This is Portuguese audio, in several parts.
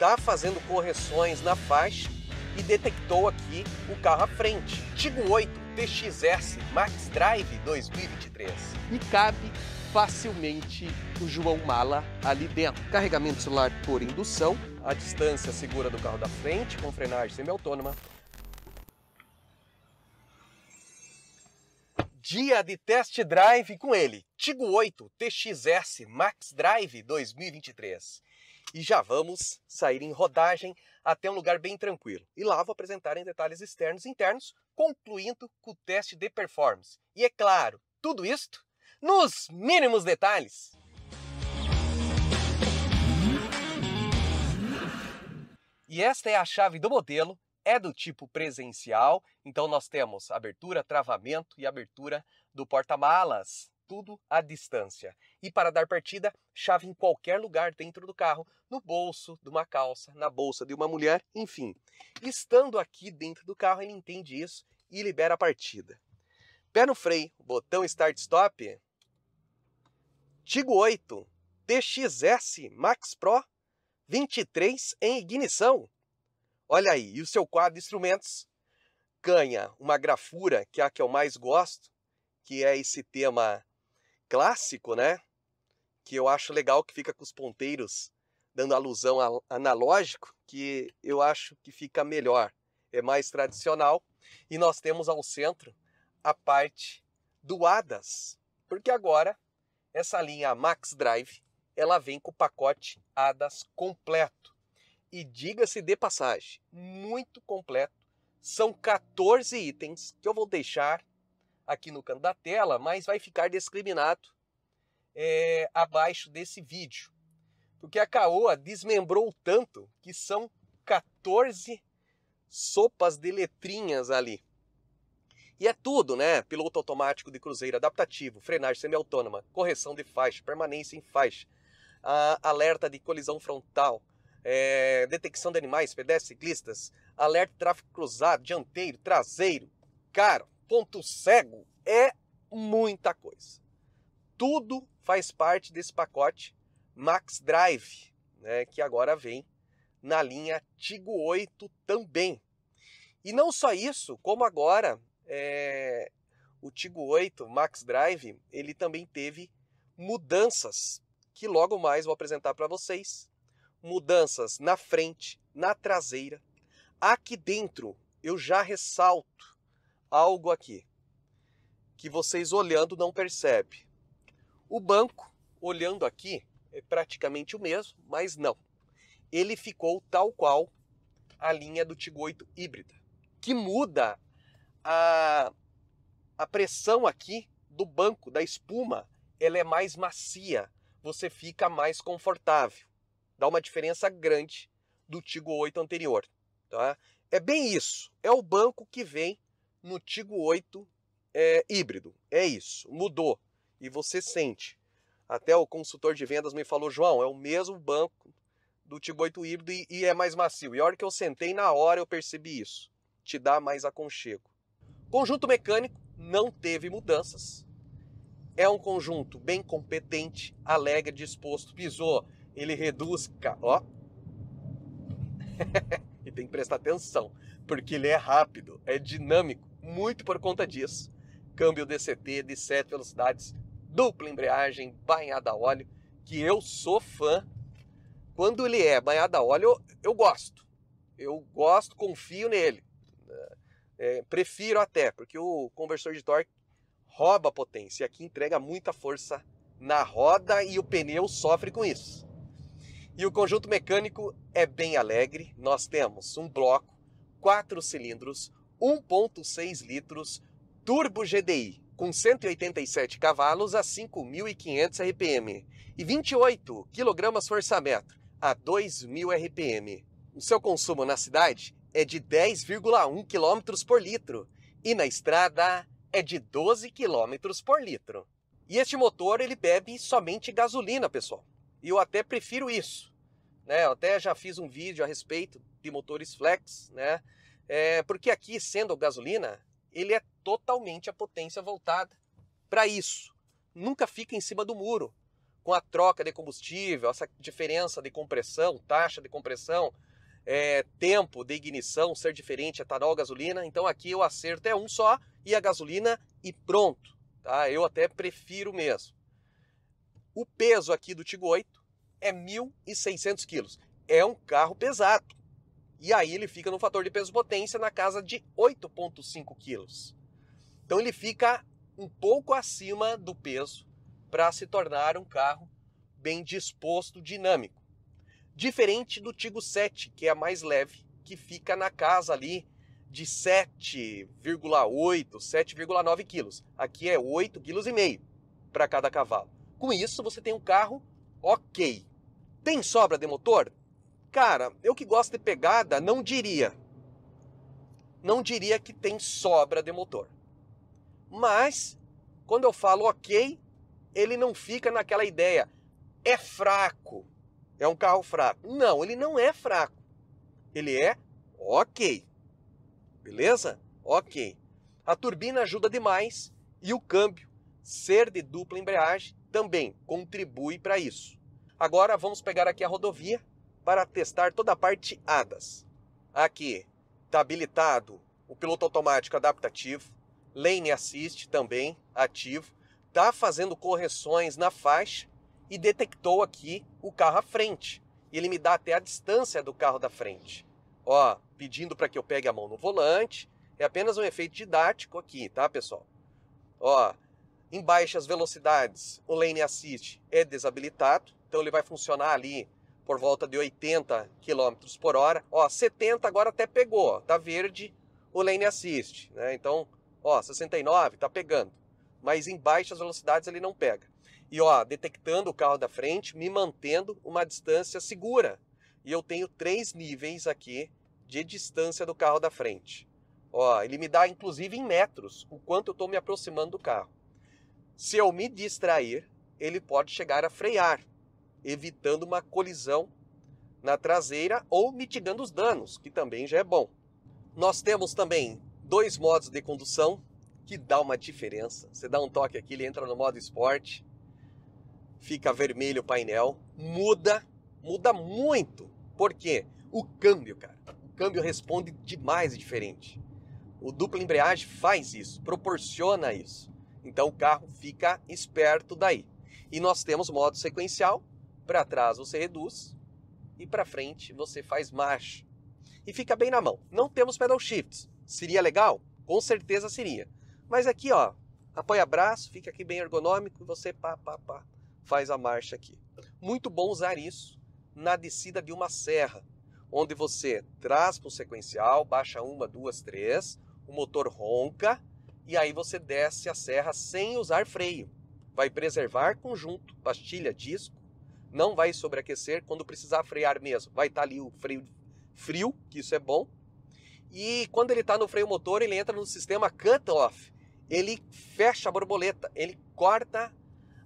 está fazendo correções na faixa e detectou aqui o carro à frente. Tigo 8 TXS Max Drive 2023. E cabe facilmente o João Mala ali dentro. Carregamento celular por indução, a distância segura do carro da frente com frenagem semi-autônoma. Dia de test drive com ele, Tigo 8 TXS Max Drive 2023 e já vamos sair em rodagem até um lugar bem tranquilo. E lá vou apresentar em detalhes externos e internos, concluindo com o teste de performance. E é claro, tudo isto nos mínimos detalhes. E esta é a chave do modelo, é do tipo presencial, então nós temos abertura, travamento e abertura do porta-malas tudo à distância. E para dar partida, chave em qualquer lugar dentro do carro, no bolso de uma calça, na bolsa de uma mulher, enfim. Estando aqui dentro do carro, ele entende isso e libera a partida. Pé no freio, botão start stop. Tigo 8, TXS Max Pro 23 em ignição. Olha aí, e o seu quadro de instrumentos ganha uma grafura, que é a que eu mais gosto, que é esse tema clássico, né? Que eu acho legal que fica com os ponteiros dando alusão a analógico, que eu acho que fica melhor, é mais tradicional. E nós temos ao centro a parte do ADAS, porque agora essa linha Max Drive ela vem com o pacote ADAS completo. E diga-se de passagem, muito completo. São 14 itens que eu vou deixar aqui no canto da tela, mas vai ficar discriminado é, abaixo desse vídeo. Porque a Caoa desmembrou tanto que são 14 sopas de letrinhas ali. E é tudo, né? Piloto automático de cruzeiro adaptativo, frenagem semiautônoma, correção de faixa, permanência em faixa, alerta de colisão frontal, é, detecção de animais, pedestres, ciclistas, alerta de tráfego cruzado, dianteiro, traseiro. Cara, ponto cego é muita coisa. Tudo faz parte desse pacote Max Drive, né, que agora vem na linha Tigo 8 também. E não só isso, como agora é, o Tigo 8 Max Drive, ele também teve mudanças que logo mais vou apresentar para vocês. Mudanças na frente, na traseira. Aqui dentro eu já ressalto algo aqui que vocês olhando não percebem. O banco, olhando aqui, é praticamente o mesmo, mas não. Ele ficou tal qual a linha do Tigo 8 híbrida, que muda a, a pressão aqui do banco, da espuma, ela é mais macia, você fica mais confortável. Dá uma diferença grande do Tigo 8 anterior. Tá? É bem isso, é o banco que vem no Tigo 8 é híbrido. É isso, mudou. E você sente. Até o consultor de vendas me falou, João, é o mesmo banco do Tigo 8 híbrido e, e é mais macio. E a hora que eu sentei, na hora eu percebi isso. Te dá mais aconchego. Conjunto mecânico não teve mudanças. É um conjunto bem competente, alegre, disposto. Pisou, ele reduz. Ó. e tem que prestar atenção, porque ele é rápido, é dinâmico muito por conta disso. Câmbio DCT de sete velocidades, dupla embreagem, banhada a óleo, que eu sou fã. Quando ele é banhada a óleo, eu, eu gosto. Eu gosto, confio nele. É, é, prefiro até, porque o conversor de torque rouba potência. Aqui entrega muita força na roda e o pneu sofre com isso. E o conjunto mecânico é bem alegre. Nós temos um bloco, quatro cilindros, 1.6 litros turbo GDI, com 187 cavalos a 5.500 RPM e 28 kgfm a 2.000 RPM. O seu consumo na cidade é de 10,1 km por litro e na estrada é de 12 km por litro. E este motor ele bebe somente gasolina, pessoal. E eu até prefiro isso. Né? Eu até já fiz um vídeo a respeito de motores flex, né? É, porque aqui, sendo gasolina, ele é totalmente a potência voltada para isso. Nunca fica em cima do muro. Com a troca de combustível, essa diferença de compressão, taxa de compressão, é, tempo de ignição ser diferente, etanol, gasolina. Então aqui o acerto é um só e a gasolina e pronto. Tá? Eu até prefiro mesmo. O peso aqui do Tigo 8 é 1.600 quilos. É um carro pesado. E aí ele fica no fator de peso-potência na casa de 8,5 quilos. Então ele fica um pouco acima do peso para se tornar um carro bem disposto, dinâmico. Diferente do Tigo 7, que é a mais leve, que fica na casa ali de 7,8, 7,9 quilos. Aqui é 8,5 quilos para cada cavalo. Com isso, você tem um carro ok. Tem sobra de motor? Cara, eu que gosto de pegada, não diria. Não diria que tem sobra de motor. Mas, quando eu falo ok, ele não fica naquela ideia, é fraco, é um carro fraco. Não, ele não é fraco. Ele é ok. Beleza? Ok. A turbina ajuda demais e o câmbio, ser de dupla embreagem, também contribui para isso. Agora vamos pegar aqui a rodovia para testar toda a parte ADAS. Aqui está habilitado o piloto automático adaptativo, lane assist também ativo, está fazendo correções na faixa e detectou aqui o carro à frente. Ele me dá até a distância do carro da frente. Ó, pedindo para que eu pegue a mão no volante. É apenas um efeito didático aqui, tá, pessoal? Ó, em baixas velocidades, o lane assist é desabilitado, então ele vai funcionar ali por volta de 80 km por hora. Ó, 70 agora até pegou, tá verde o lane assist, né? Então, ó, 69 tá pegando, mas em baixas velocidades ele não pega. E ó, detectando o carro da frente, me mantendo uma distância segura. E eu tenho três níveis aqui de distância do carro da frente. Ó, ele me dá inclusive em metros o quanto eu estou me aproximando do carro. Se eu me distrair, ele pode chegar a frear evitando uma colisão na traseira ou mitigando os danos, que também já é bom. Nós temos também dois modos de condução que dá uma diferença. Você dá um toque aqui, ele entra no modo esporte, fica vermelho o painel, muda, muda muito. Por quê? O câmbio, cara. O câmbio responde demais diferente. O dupla embreagem faz isso, proporciona isso. Então o carro fica esperto daí. E nós temos modo sequencial, para trás você reduz e para frente você faz marcha. E fica bem na mão. Não temos pedal shifts. Seria legal? Com certeza seria. Mas aqui, ó, apoia braço, fica aqui bem ergonômico e você pá, pá, pá, faz a marcha aqui. Muito bom usar isso na descida de uma serra, onde você traz para o sequencial, baixa uma, duas, três, o motor ronca e aí você desce a serra sem usar freio. Vai preservar conjunto, pastilha, disco não vai sobreaquecer. Quando precisar frear mesmo, vai estar tá ali o freio frio, que isso é bom. E quando ele está no freio motor, ele entra no sistema cut-off. Ele fecha a borboleta, ele corta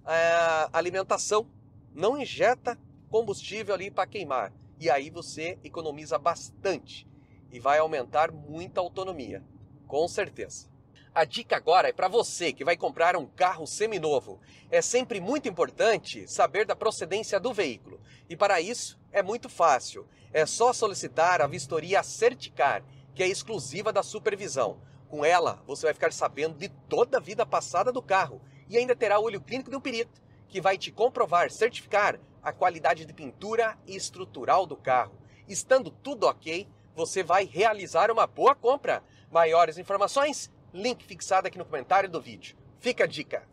eh, a alimentação, não injeta combustível ali para queimar. E aí você economiza bastante e vai aumentar muita autonomia, com certeza. A dica agora é para você que vai comprar um carro seminovo. É sempre muito importante saber da procedência do veículo. E para isso é muito fácil. É só solicitar a vistoria Certicar, que é exclusiva da supervisão. Com ela, você vai ficar sabendo de toda a vida passada do carro e ainda terá o olho clínico do perito, que vai te comprovar, certificar a qualidade de pintura e estrutural do carro. Estando tudo ok, você vai realizar uma boa compra. Maiores informações link fixado aqui no comentário do vídeo. Fica a dica!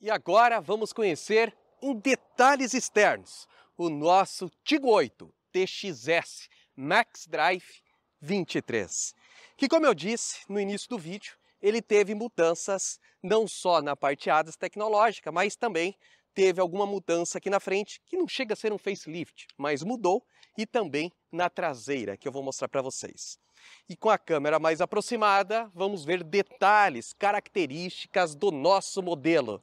E agora vamos conhecer em detalhes externos o nosso Tigo 8 TXS Max Drive 23, que como eu disse no início do vídeo, ele teve mudanças não só na parte ADAS tecnológica, mas também teve alguma mudança aqui na frente, que não chega a ser um facelift, mas mudou, e também na traseira, que eu vou mostrar para vocês. E com a câmera mais aproximada, vamos ver detalhes, características do nosso modelo.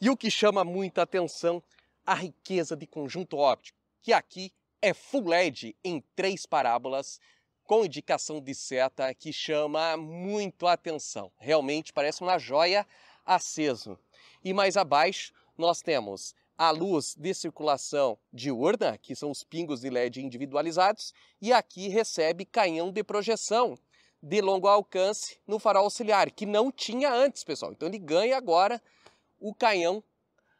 E o que chama muita atenção, a riqueza de conjunto óptico, que aqui é full LED em três parábolas, com indicação de seta que chama muito a atenção. Realmente parece uma joia aceso. E mais abaixo nós temos a luz de circulação diurna, que são os pingos de LED individualizados, e aqui recebe canhão de projeção de longo alcance no farol auxiliar, que não tinha antes, pessoal. Então ele ganha agora o canhão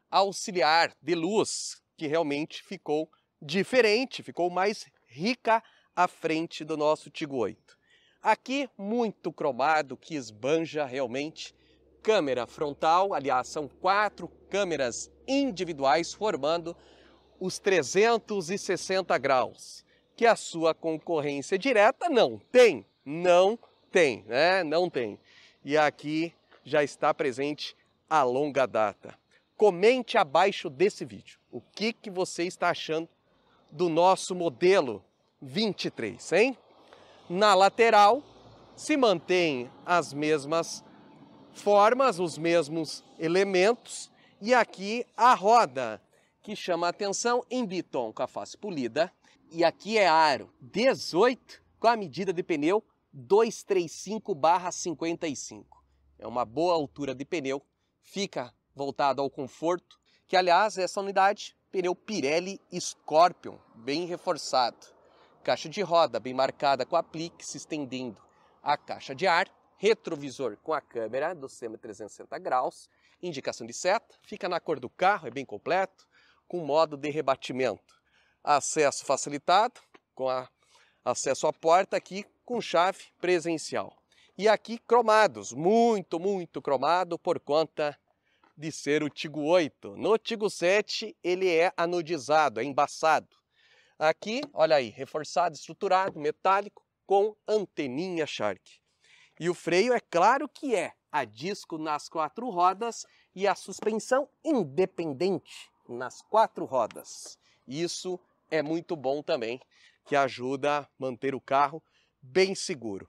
auxiliar de luz, que realmente ficou diferente, ficou mais rica à frente do nosso Tigo 8. Aqui, muito cromado, que esbanja realmente. Câmera frontal, aliás, são quatro câmeras individuais, formando os 360 graus, que a sua concorrência direta não tem, não tem, né? Não tem. E aqui já está presente a longa data. Comente abaixo desse vídeo o que, que você está achando do nosso modelo 23, hein? Na lateral se mantém as mesmas formas, os mesmos elementos e aqui a roda, que chama a atenção em biton com a face polida. E aqui é aro 18 com a medida de pneu 235/55. É uma boa altura de pneu, fica voltado ao conforto, que aliás essa unidade pneu Pirelli Scorpion, bem reforçado. Caixa de roda bem marcada com aplique se estendendo a caixa de ar, retrovisor com a câmera do 360 graus, Indicação de seta, fica na cor do carro, é bem completo, com modo de rebatimento. Acesso facilitado, com a, acesso à porta aqui com chave presencial. E aqui cromados, muito, muito cromado por conta de ser o Tigo 8. No Tigo 7 ele é anodizado, é embaçado. Aqui, olha aí, reforçado, estruturado, metálico, com anteninha Shark. E o freio, é claro que é a disco nas quatro rodas e a suspensão independente nas quatro rodas. Isso é muito bom também, que ajuda a manter o carro bem seguro.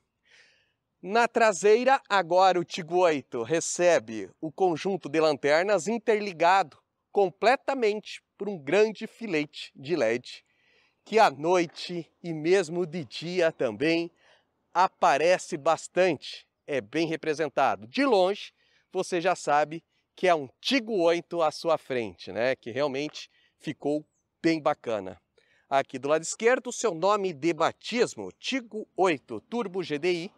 Na traseira, agora o Tigo 8 recebe o conjunto de lanternas interligado completamente por um grande filete de LED, que à noite e mesmo de dia também aparece bastante, é bem representado. De longe, você já sabe que é um Tigo 8 à sua frente, né? Que realmente ficou bem bacana. Aqui do lado esquerdo, seu nome de batismo, Tigo 8 Turbo GDI,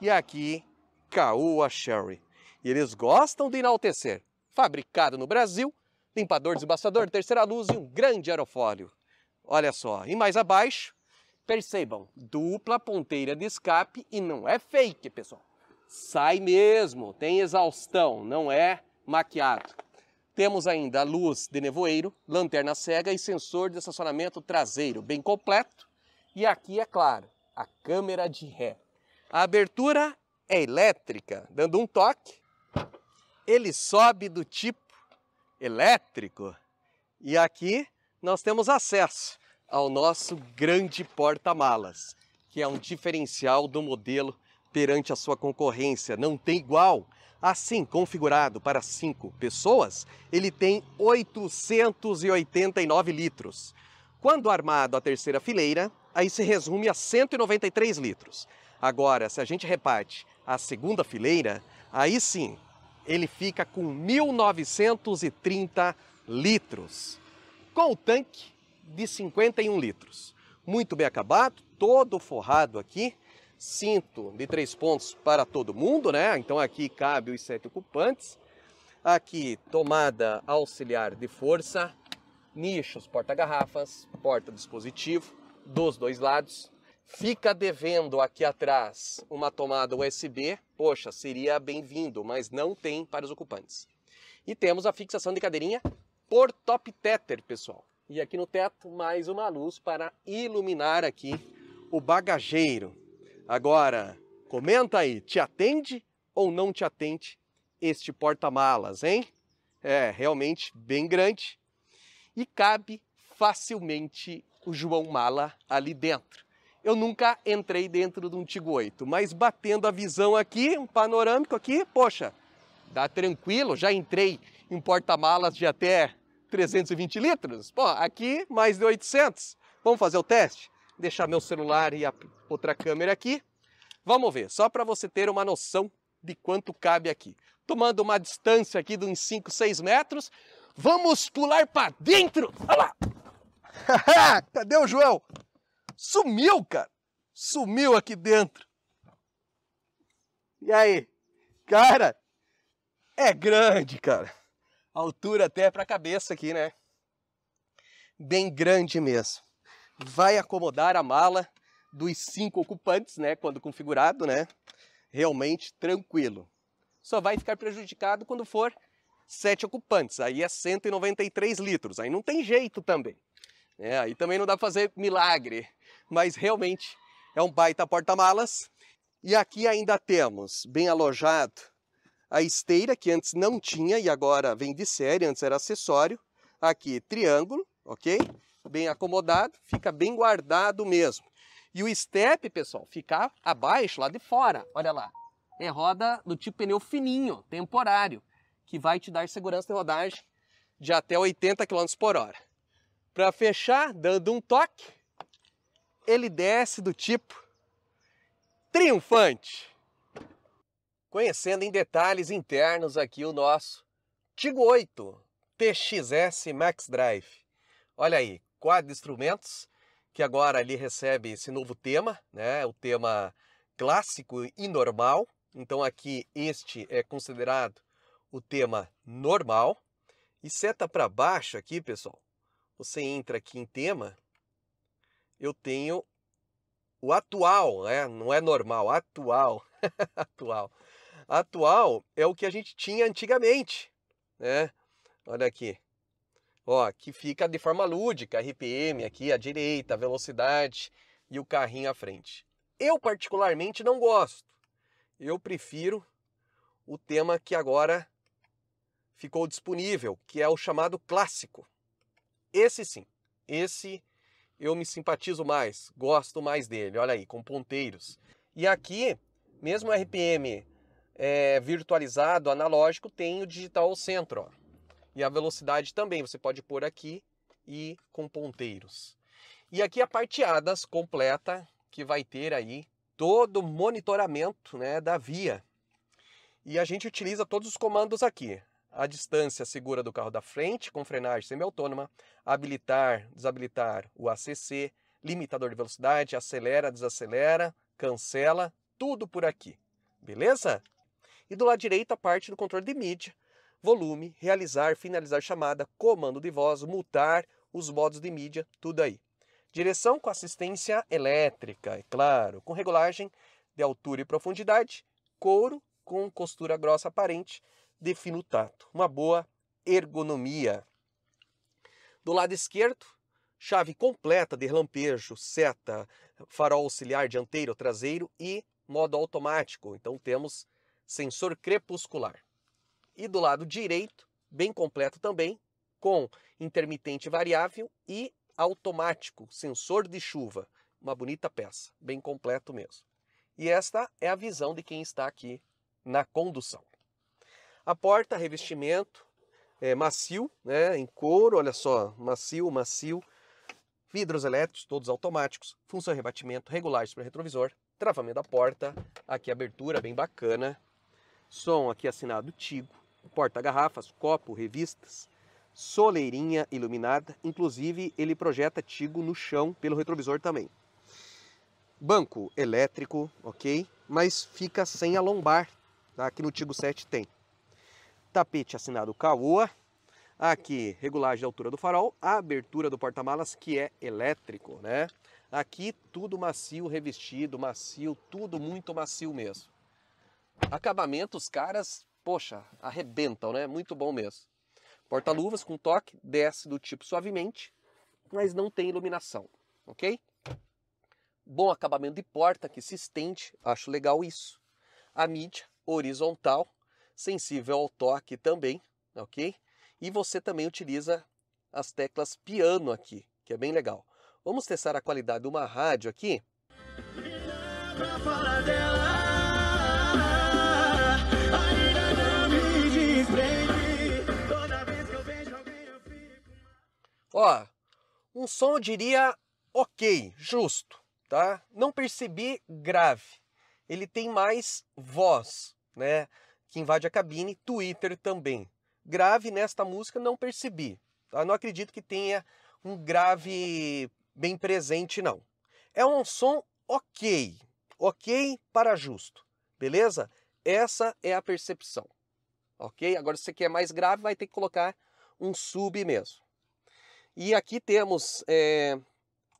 e aqui Caoa Sherry. E eles gostam de enaltecer. Fabricado no Brasil, limpador, desbastador, terceira luz e um grande aerofólio. Olha só, e mais abaixo, Percebam, dupla ponteira de escape e não é fake, pessoal. Sai mesmo, tem exaustão, não é maquiado. Temos ainda a luz de nevoeiro, lanterna cega e sensor de estacionamento traseiro bem completo. E aqui, é claro, a câmera de ré. A abertura é elétrica, dando um toque, ele sobe do tipo elétrico. E aqui nós temos acesso ao nosso grande porta-malas, que é um diferencial do modelo perante a sua concorrência, não tem igual. Assim, configurado para cinco pessoas, ele tem 889 litros. Quando armado a terceira fileira, aí se resume a 193 litros. Agora, se a gente reparte a segunda fileira, aí sim, ele fica com 1930 litros. Com o tanque de 51 litros. Muito bem acabado, todo forrado aqui, cinto de três pontos para todo mundo, né? Então aqui cabe os sete ocupantes. Aqui tomada auxiliar de força, nichos, porta-garrafas, porta-dispositivo dos dois lados. Fica devendo aqui atrás uma tomada USB, poxa, seria bem-vindo, mas não tem para os ocupantes. E temos a fixação de cadeirinha por top tether, pessoal e aqui no teto mais uma luz para iluminar aqui o bagageiro. Agora, comenta aí, te atende ou não te atende este porta-malas, hein? É realmente bem grande e cabe facilmente o João Mala ali dentro. Eu nunca entrei dentro de um Tigo 8, mas batendo a visão aqui, um panorâmico aqui, poxa, dá tranquilo, já entrei em porta-malas de até 320 litros? Pô, aqui mais de 800. Vamos fazer o teste? Deixar meu celular e a outra câmera aqui. Vamos ver, só para você ter uma noção de quanto cabe aqui. Tomando uma distância aqui de uns 5, 6 metros, vamos pular para dentro! Olha lá! Cadê o João? Sumiu, cara! Sumiu aqui dentro. E aí? Cara, é grande, cara altura até para a cabeça aqui, né? Bem grande mesmo. Vai acomodar a mala dos cinco ocupantes, né? Quando configurado, né? Realmente tranquilo. Só vai ficar prejudicado quando for sete ocupantes. Aí é 193 litros. Aí não tem jeito também. É, aí também não dá para fazer milagre. Mas realmente é um baita porta-malas. E aqui ainda temos bem alojado a esteira, que antes não tinha e agora vem de série, antes era acessório. Aqui, triângulo, ok? Bem acomodado, fica bem guardado mesmo. E o step, pessoal, fica abaixo, lá de fora, olha lá. É roda do tipo pneu fininho, temporário, que vai te dar segurança de rodagem de até 80 km por hora. Para fechar, dando um toque, ele desce do tipo triunfante conhecendo em detalhes internos aqui o nosso Tigo 8 TXS Max Drive. Olha aí, quadro de instrumentos que agora ali recebe esse novo tema, né? O tema clássico e normal. Então aqui este é considerado o tema normal. E seta para baixo aqui, pessoal. Você entra aqui em tema. Eu tenho o atual, né? Não é normal, atual. atual atual é o que a gente tinha antigamente, né? Olha aqui. Ó, que fica de forma lúdica, RPM aqui à direita, velocidade e o carrinho à frente. Eu particularmente não gosto. Eu prefiro o tema que agora ficou disponível, que é o chamado clássico. Esse sim, esse eu me simpatizo mais, gosto mais dele. Olha aí, com ponteiros. E aqui, mesmo RPM é, virtualizado, analógico, tem o digital ao centro. Ó. E a velocidade também, você pode pôr aqui e com ponteiros. E aqui a parteadas completa, que vai ter aí todo o monitoramento né, da via. E a gente utiliza todos os comandos aqui. A distância segura do carro da frente, com frenagem semiautônoma, habilitar, desabilitar o ACC, limitador de velocidade, acelera, desacelera, cancela, tudo por aqui. Beleza? E do lado direito, a parte do controle de mídia, volume, realizar, finalizar chamada, comando de voz, multar, os modos de mídia, tudo aí. Direção com assistência elétrica, é claro, com regulagem de altura e profundidade, couro com costura grossa aparente, de fino tato. Uma boa ergonomia. Do lado esquerdo, chave completa de lampejo, seta, farol auxiliar dianteiro, traseiro e modo automático. Então temos sensor crepuscular. E do lado direito, bem completo também, com intermitente variável e automático, sensor de chuva. Uma bonita peça, bem completo mesmo. E esta é a visão de quem está aqui na condução. A porta, revestimento, é, macio, né, em couro, olha só, macio, macio. Vidros elétricos, todos automáticos, função de rebatimento, regulares para retrovisor, travamento da porta, aqui abertura bem bacana, Som aqui assinado Tigo, porta-garrafas, copo, revistas, soleirinha iluminada, inclusive ele projeta Tigo no chão pelo retrovisor também. Banco elétrico, ok? Mas fica sem a lombar, tá? Aqui no Tigo 7 tem. Tapete assinado Caoa, Aqui, regulagem da altura do farol, a abertura do porta-malas, que é elétrico, né? Aqui, tudo macio, revestido, macio, tudo muito macio mesmo. Acabamento, os caras, poxa, arrebentam, né? Muito bom mesmo. Porta-luvas com toque, desce do tipo suavemente, mas não tem iluminação, ok? Bom acabamento de porta que se estende, acho legal isso. A mídia horizontal, sensível ao toque também, ok? E você também utiliza as teclas piano aqui, que é bem legal. Vamos testar a qualidade de uma rádio aqui. Ó, um som eu diria ok, justo, tá? Não percebi grave. Ele tem mais voz, né? Que invade a cabine, Twitter também. Grave nesta música não percebi. Tá? Não acredito que tenha um grave bem presente, não. É um som ok, ok para justo, beleza? Essa é a percepção, ok? Agora, se você quer mais grave, vai ter que colocar um sub mesmo. E aqui temos é,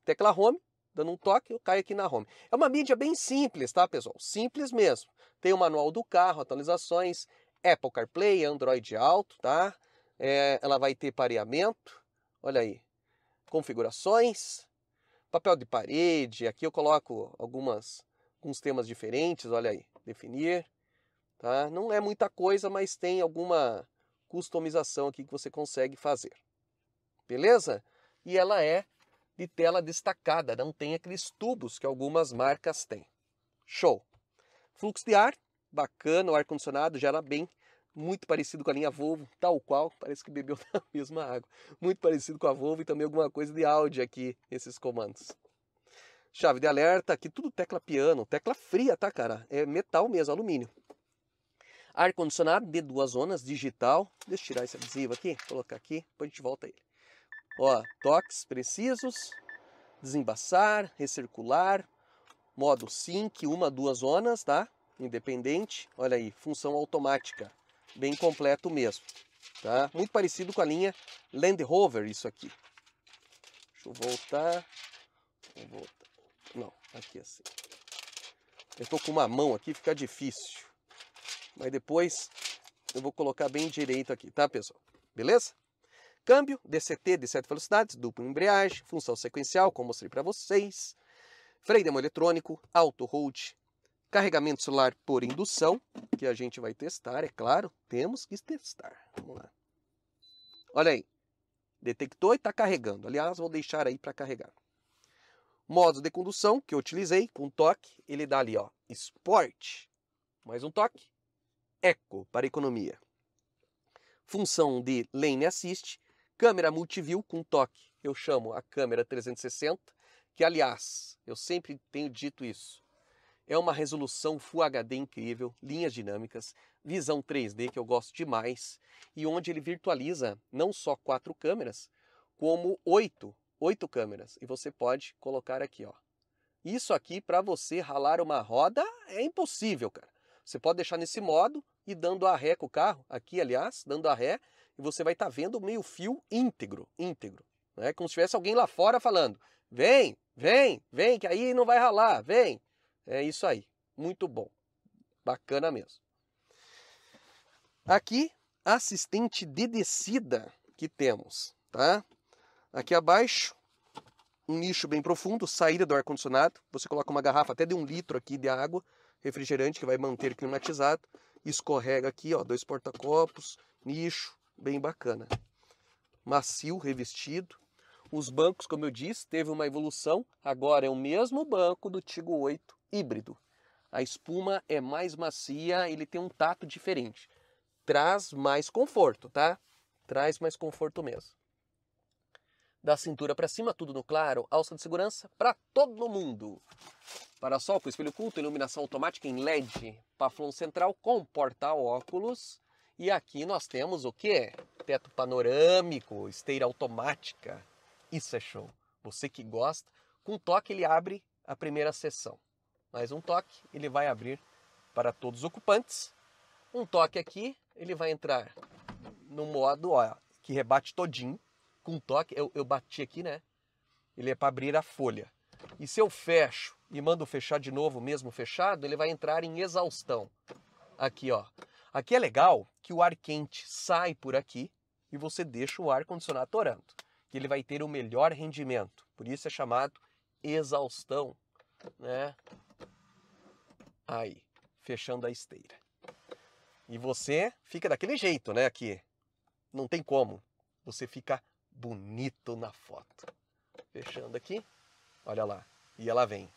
tecla Home, dando um toque, eu caio aqui na Home. É uma mídia bem simples, tá, pessoal? Simples mesmo. Tem o manual do carro, atualizações, Apple CarPlay, Android Auto, tá? É, ela vai ter pareamento, olha aí, configurações, papel de parede, aqui eu coloco algumas alguns temas diferentes, olha aí, definir, tá? Não é muita coisa, mas tem alguma customização aqui que você consegue fazer beleza? E ela é de tela destacada, não tem aqueles tubos que algumas marcas têm. Show! Fluxo de ar, bacana, o ar-condicionado já era bem, muito parecido com a linha Volvo, tal qual, parece que bebeu da mesma água. Muito parecido com a Volvo e também alguma coisa de áudio aqui, esses comandos. Chave de alerta, aqui tudo tecla piano, tecla fria, tá, cara? É metal mesmo, alumínio. Ar-condicionado de duas zonas, digital. Deixa eu tirar esse adesivo aqui, colocar aqui, depois a gente volta ele. Ó, toques precisos, desembaçar, recircular, modo sync, uma, duas zonas, tá? Independente, olha aí, função automática, bem completo mesmo, tá? Muito parecido com a linha Land Rover, isso aqui. Deixa eu voltar, Vou voltar. não, aqui é assim. Eu tô com uma mão aqui, fica difícil, mas depois eu vou colocar bem direito aqui, tá pessoal? Beleza? Câmbio, DCT de sete velocidades, dupla embreagem, função sequencial, como mostrei para vocês, freio eletrônico, auto-hold, carregamento solar por indução, que a gente vai testar, é claro, temos que testar. Vamos lá. Olha aí, detectou e está carregando. Aliás, vou deixar aí para carregar. Modo de condução que eu utilizei com toque, ele dá ali, ó, Sport, mais um toque, Eco para economia. Função de Lane Assist, Câmera multiview com toque, eu chamo a câmera 360, que aliás, eu sempre tenho dito isso. É uma resolução Full HD incrível, linhas dinâmicas, visão 3D que eu gosto demais e onde ele virtualiza não só quatro câmeras, como oito, oito câmeras. E você pode colocar aqui, ó. Isso aqui para você ralar uma roda é impossível, cara. Você pode deixar nesse modo e dando a ré com o carro, aqui aliás, dando a ré, e você vai estar tá vendo o meio-fio íntegro, íntegro. Né? Como se tivesse alguém lá fora falando: vem, vem, vem, que aí não vai ralar, vem. É isso aí. Muito bom. Bacana mesmo. Aqui, assistente de descida que temos, tá? Aqui abaixo, um nicho bem profundo, saída do ar-condicionado. Você coloca uma garrafa até de um litro aqui de água, refrigerante, que vai manter climatizado. Escorrega aqui, ó, dois porta-copos, nicho, bem bacana. Macio, revestido. Os bancos, como eu disse, teve uma evolução. Agora é o mesmo banco do Tigo 8 híbrido. A espuma é mais macia, ele tem um tato diferente. Traz mais conforto, tá? Traz mais conforto mesmo. Da cintura para cima, tudo no claro, alça de segurança para todo mundo. Para sol com espelho culto, iluminação automática em LED, paflon central com porta-óculos, e aqui nós temos o que? Teto panorâmico, esteira automática. Isso é show. Você que gosta, com um toque ele abre a primeira sessão. Mais um toque, ele vai abrir para todos os ocupantes. Um toque aqui, ele vai entrar no modo ó, que rebate todinho. Com um toque, eu, eu bati aqui, né? Ele é para abrir a folha. E se eu fecho e mando fechar de novo, mesmo fechado, ele vai entrar em exaustão. Aqui, ó, Aqui é legal que o ar quente sai por aqui e você deixa o ar condicionado torando, que ele vai ter o melhor rendimento. Por isso é chamado exaustão, né? Aí, fechando a esteira. E você fica daquele jeito, né, aqui. Não tem como. Você fica bonito na foto. Fechando aqui. Olha lá. E ela vem.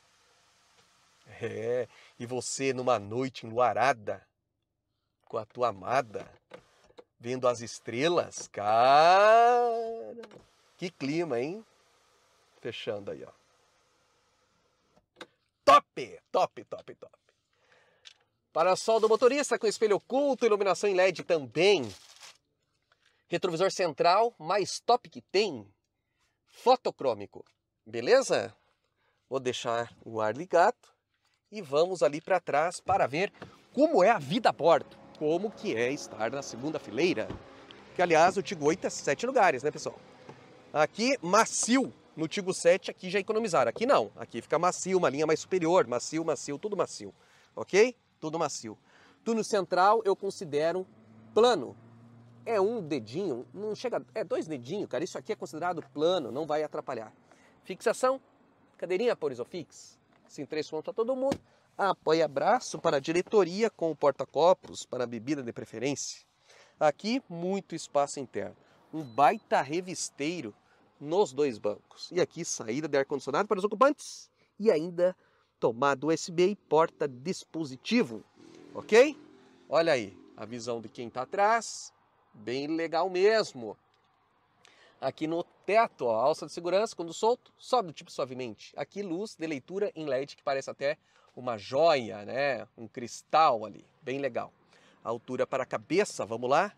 É, e você numa noite enluarada, com a tua amada, vendo as estrelas. Cara, que clima, hein? Fechando aí, ó. Top, top, top, top. Parasol do motorista com espelho oculto, iluminação em LED também. Retrovisor central, mais top que tem. Fotocrômico, beleza? Vou deixar o ar ligado e vamos ali para trás para ver como é a vida a bordo como que é estar na segunda fileira. Que, aliás, o Tigo 8 é sete lugares, né, pessoal? Aqui, macio. No Tigo 7, aqui já economizaram. Aqui não. Aqui fica macio, uma linha mais superior. Macio, macio, tudo macio. Ok? Tudo macio. Túnel central eu considero plano. É um dedinho, não chega... É dois dedinhos, cara. Isso aqui é considerado plano, não vai atrapalhar. Fixação, cadeirinha por isofix. Sim, três tá pontos a todo mundo. A apoio abraço para a diretoria com o porta-copos para a bebida de preferência. Aqui, muito espaço interno. Um baita revisteiro nos dois bancos. E aqui, saída de ar-condicionado para os ocupantes. E ainda, tomada USB e porta dispositivo. Ok? Olha aí, a visão de quem está atrás. Bem legal mesmo. Aqui no teto, ó, alça de segurança, quando solto, sobe do tipo suavemente. Aqui luz de leitura em LED que parece até uma joia, né? Um cristal ali, bem legal. A altura para a cabeça, vamos lá?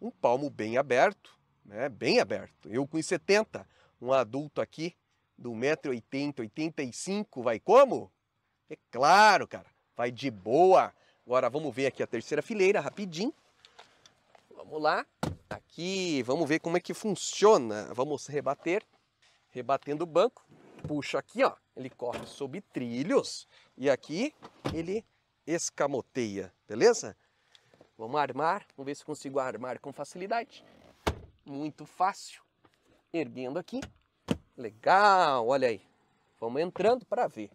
Um palmo bem aberto, né? Bem aberto. Eu com 70, um adulto aqui do 1,80m, 85 vai como? É claro, cara, vai de boa. Agora vamos ver aqui a terceira fileira, rapidinho. Vamos lá tá aqui, vamos ver como é que funciona. Vamos rebater, rebatendo o banco, puxa aqui, ó, ele corre sob trilhos e aqui ele escamoteia, beleza? Vamos armar, vamos ver se consigo armar com facilidade. Muito fácil. Erguendo aqui. Legal, olha aí. Vamos entrando para ver.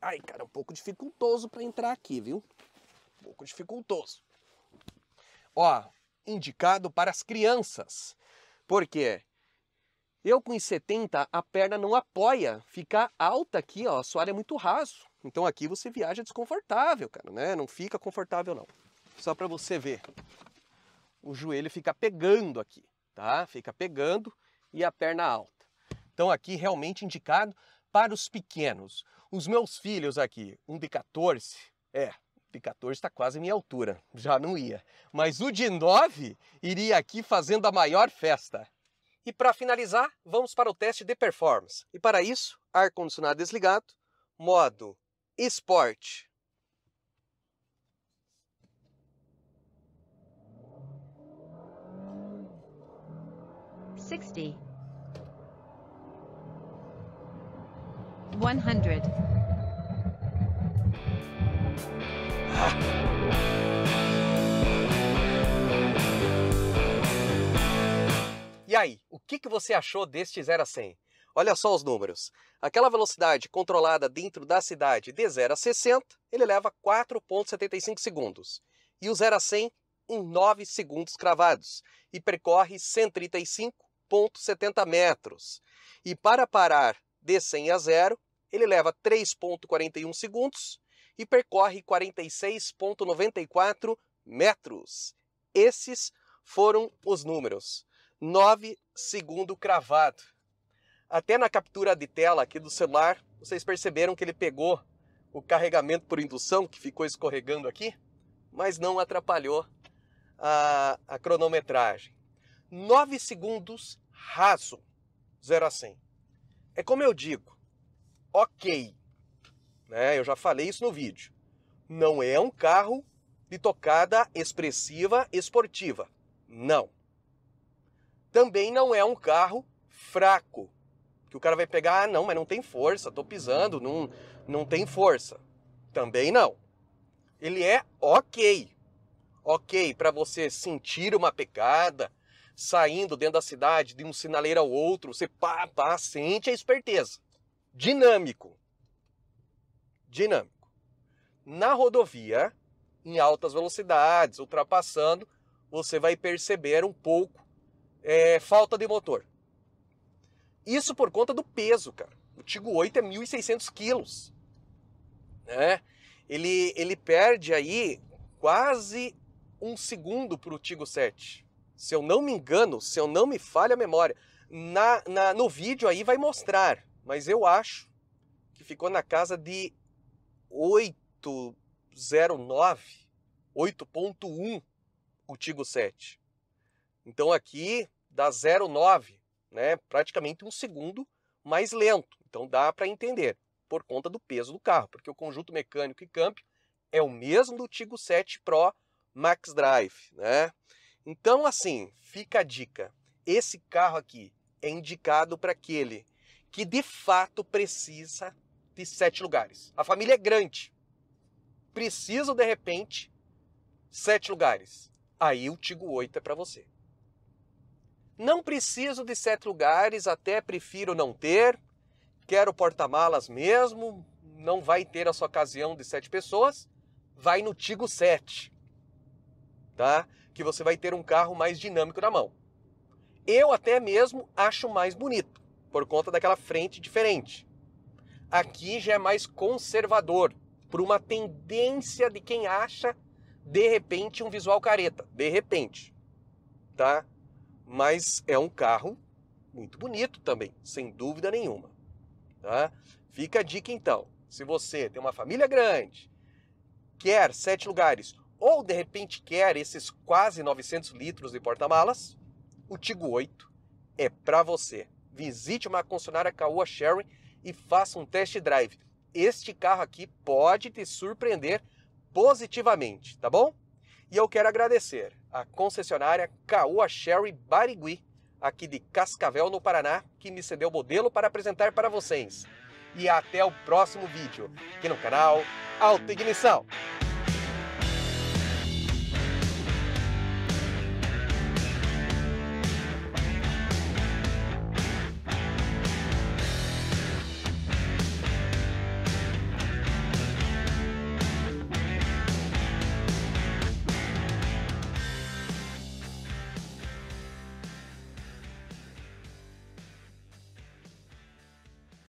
Ai, cara, um pouco dificultoso para entrar aqui, viu? Um pouco dificultoso. Ó, indicado para as crianças. Por quê? Eu com 70, a perna não apoia, fica alta aqui, ó, sua área é muito raso. Então aqui você viaja desconfortável, cara, né? Não fica confortável não. Só para você ver. O joelho fica pegando aqui, tá? Fica pegando e a perna alta. Então aqui realmente indicado para os pequenos. Os meus filhos aqui, um de 14, é, de 14 está quase minha altura, já não ia. Mas o de 9 iria aqui fazendo a maior festa. E para finalizar, vamos para o teste de performance. E para isso, ar-condicionado desligado, modo Esporte. Sixty. One hundred. E aí, o que você achou deste 0 a 100? Olha só os números. Aquela velocidade controlada dentro da cidade de 0 a 60, ele leva 4,75 segundos. E o 0 a 100 em 9 segundos cravados e percorre 135,70 metros. E para parar de 100 a 0, ele leva 3,41 segundos e percorre 46,94 metros. Esses foram os números. 9 segundo cravado. Até na captura de tela aqui do celular, vocês perceberam que ele pegou o carregamento por indução que ficou escorregando aqui, mas não atrapalhou a, a cronometragem. 9 segundos raso, 0 a 100. É como eu digo, ok, né? Eu já falei isso no vídeo. Não é um carro de tocada expressiva esportiva. Não. Também não é um carro fraco. Que o cara vai pegar, ah, não, mas não tem força, tô pisando, não, não tem força. Também não. Ele é ok. Ok para você sentir uma pecada, saindo dentro da cidade de um sinaleiro ao outro, você pá, pá, sente a esperteza. Dinâmico dinâmico. Na rodovia, em altas velocidades, ultrapassando, você vai perceber um pouco é, falta de motor. Isso por conta do peso, cara. O Tigo 8 é 1.600 quilos. Né? Ele, ele perde aí quase um segundo para o Tigo 7. Se eu não me engano, se eu não me falha a memória, na, na, no vídeo aí vai mostrar, mas eu acho que ficou na casa de 809, 8.1 o Tigo 7. Então aqui dá 0,9, né? praticamente um segundo mais lento. Então dá para entender, por conta do peso do carro, porque o conjunto mecânico e câmbio é o mesmo do Tigo 7 Pro Max Drive. Né? Então assim, fica a dica. Esse carro aqui é indicado para aquele que de fato precisa sete lugares. A família é grande. Preciso, de repente, sete lugares. Aí o Tigo 8 é para você. Não preciso de sete lugares, até prefiro não ter. Quero porta-malas mesmo, não vai ter a sua ocasião de sete pessoas. Vai no Tigo 7, tá? Que você vai ter um carro mais dinâmico na mão. Eu até mesmo acho mais bonito, por conta daquela frente diferente. Aqui já é mais conservador, por uma tendência de quem acha de repente um visual careta, de repente, tá? Mas é um carro muito bonito também, sem dúvida nenhuma, tá? Fica a dica então, se você tem uma família grande, quer sete lugares ou de repente quer esses quase 900 litros de porta-malas, o Tigo 8 é para você. Visite uma concessionária Caoa Sharing e faça um test drive. Este carro aqui pode te surpreender positivamente, tá bom? E eu quero agradecer a concessionária Caoa Sherry Barigui, aqui de Cascavel, no Paraná, que me cedeu o modelo para apresentar para vocês. E até o próximo vídeo, aqui no canal Auto Ignição.